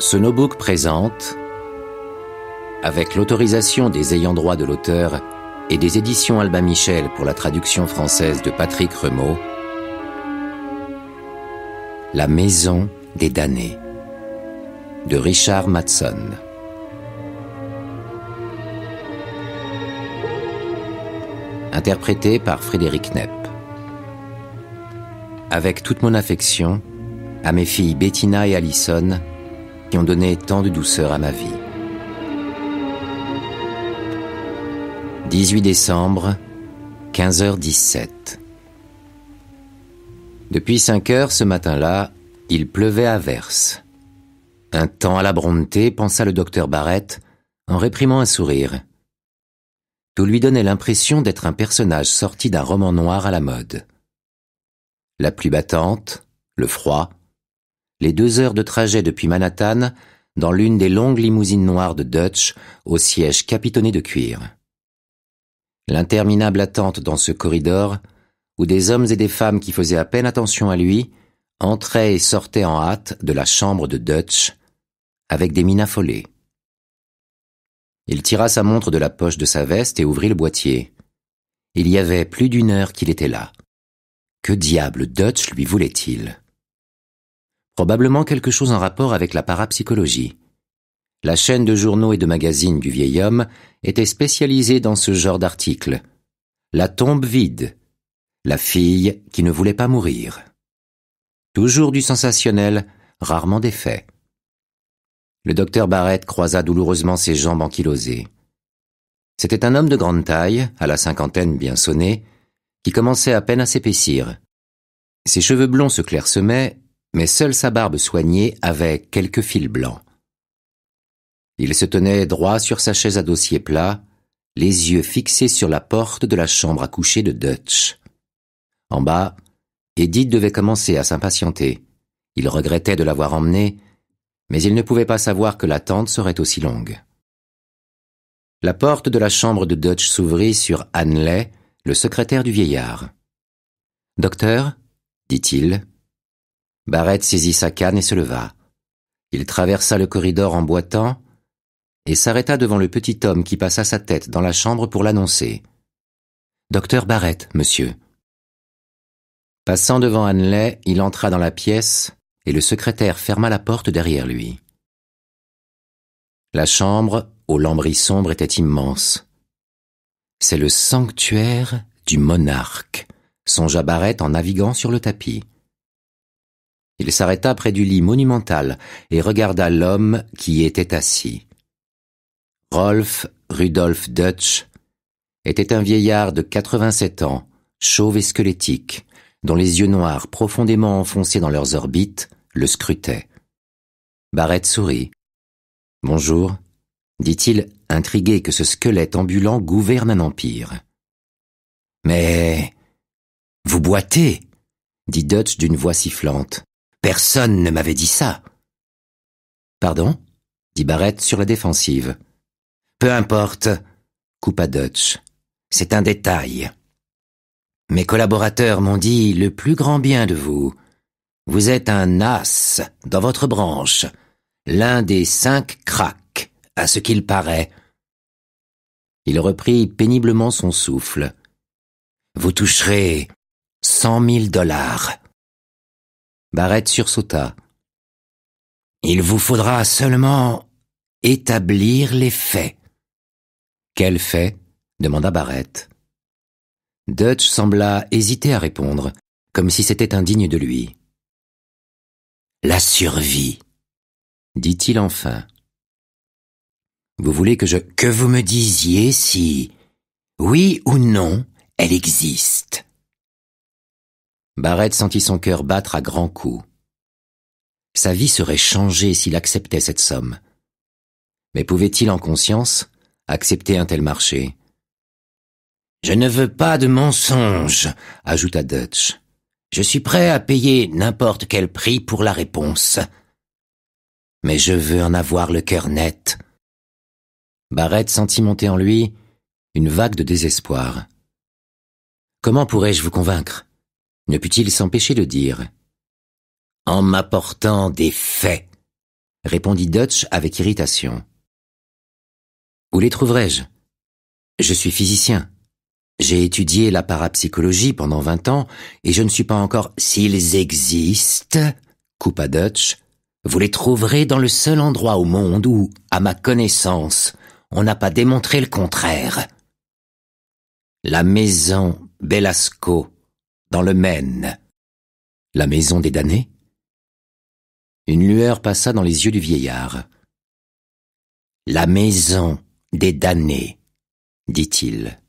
Ce notebook présente, avec l'autorisation des ayants droit de l'auteur et des éditions Albin Michel pour la traduction française de Patrick Remeau, La Maison des damnés de Richard Matson. Interprété par Frédéric Knepp. Avec toute mon affection, à mes filles Bettina et Allison, qui ont donné tant de douceur à ma vie. 18 décembre, 15h17. Depuis 5 heures ce matin-là, il pleuvait à verse. Un temps à la bronté, pensa le docteur Barrett, en réprimant un sourire. Tout lui donnait l'impression d'être un personnage sorti d'un roman noir à la mode. La pluie battante, le froid, les deux heures de trajet depuis Manhattan dans l'une des longues limousines noires de Dutch au siège capitonné de cuir. L'interminable attente dans ce corridor, où des hommes et des femmes qui faisaient à peine attention à lui entraient et sortaient en hâte de la chambre de Dutch avec des mines affolées. Il tira sa montre de la poche de sa veste et ouvrit le boîtier. Il y avait plus d'une heure qu'il était là. Que diable Dutch lui voulait-il probablement quelque chose en rapport avec la parapsychologie. La chaîne de journaux et de magazines du vieil homme était spécialisée dans ce genre d'articles. La tombe vide. La fille qui ne voulait pas mourir. Toujours du sensationnel, rarement des faits. Le docteur Barrett croisa douloureusement ses jambes ankylosées. C'était un homme de grande taille, à la cinquantaine bien sonnée, qui commençait à peine à s'épaissir. Ses cheveux blonds se clairsemaient mais seule sa barbe soignée avait quelques fils blancs. Il se tenait droit sur sa chaise à dossier plat, les yeux fixés sur la porte de la chambre à coucher de Dutch. En bas, Edith devait commencer à s'impatienter. Il regrettait de l'avoir emmenée, mais il ne pouvait pas savoir que l'attente serait aussi longue. La porte de la chambre de Dutch s'ouvrit sur Hanley, le secrétaire du vieillard. Docteur, dit-il, Barrett saisit sa canne et se leva. Il traversa le corridor en boitant et s'arrêta devant le petit homme qui passa sa tête dans la chambre pour l'annoncer. Docteur Barrett, monsieur. Passant devant Hanley, il entra dans la pièce et le secrétaire ferma la porte derrière lui. La chambre, aux lambris sombres, était immense. C'est le sanctuaire du monarque, songea Barrett en naviguant sur le tapis. Il s'arrêta près du lit monumental et regarda l'homme qui y était assis. Rolf Rudolf Dutch était un vieillard de 87 ans, chauve et squelettique, dont les yeux noirs profondément enfoncés dans leurs orbites le scrutaient. Barrett sourit. Bonjour, dit-il, intrigué que ce squelette ambulant gouverne un empire. Mais vous boitez, dit Dutch d'une voix sifflante. Personne ne m'avait dit ça. Pardon dit Barrette sur la défensive. Peu importe, coupa Dutch. C'est un détail. Mes collaborateurs m'ont dit le plus grand bien de vous. Vous êtes un as dans votre branche, l'un des cinq cracks, à ce qu'il paraît. Il reprit péniblement son souffle. Vous toucherez cent mille dollars. Barrett sursauta. Il vous faudra seulement établir les faits. Quels faits demanda Barrett. Dutch sembla hésiter à répondre, comme si c'était indigne de lui. La survie, dit-il enfin. Vous voulez que je... que vous me disiez si, oui ou non, elle existe. Barrett sentit son cœur battre à grands coups. Sa vie serait changée s'il acceptait cette somme. Mais pouvait-il en conscience accepter un tel marché Je ne veux pas de mensonges, ajouta Dutch. Je suis prêt à payer n'importe quel prix pour la réponse. Mais je veux en avoir le cœur net. Barrett sentit monter en lui une vague de désespoir. Comment pourrais-je vous convaincre ne put-il s'empêcher de dire. En m'apportant des faits, répondit Dutch avec irritation. Où les trouverai-je Je suis physicien. J'ai étudié la parapsychologie pendant vingt ans et je ne suis pas encore. S'ils existent, coupa Dutch, vous les trouverez dans le seul endroit au monde où, à ma connaissance, on n'a pas démontré le contraire. La maison Belasco dans le Maine. La maison des damnés Une lueur passa dans les yeux du vieillard. La maison des damnés, dit-il.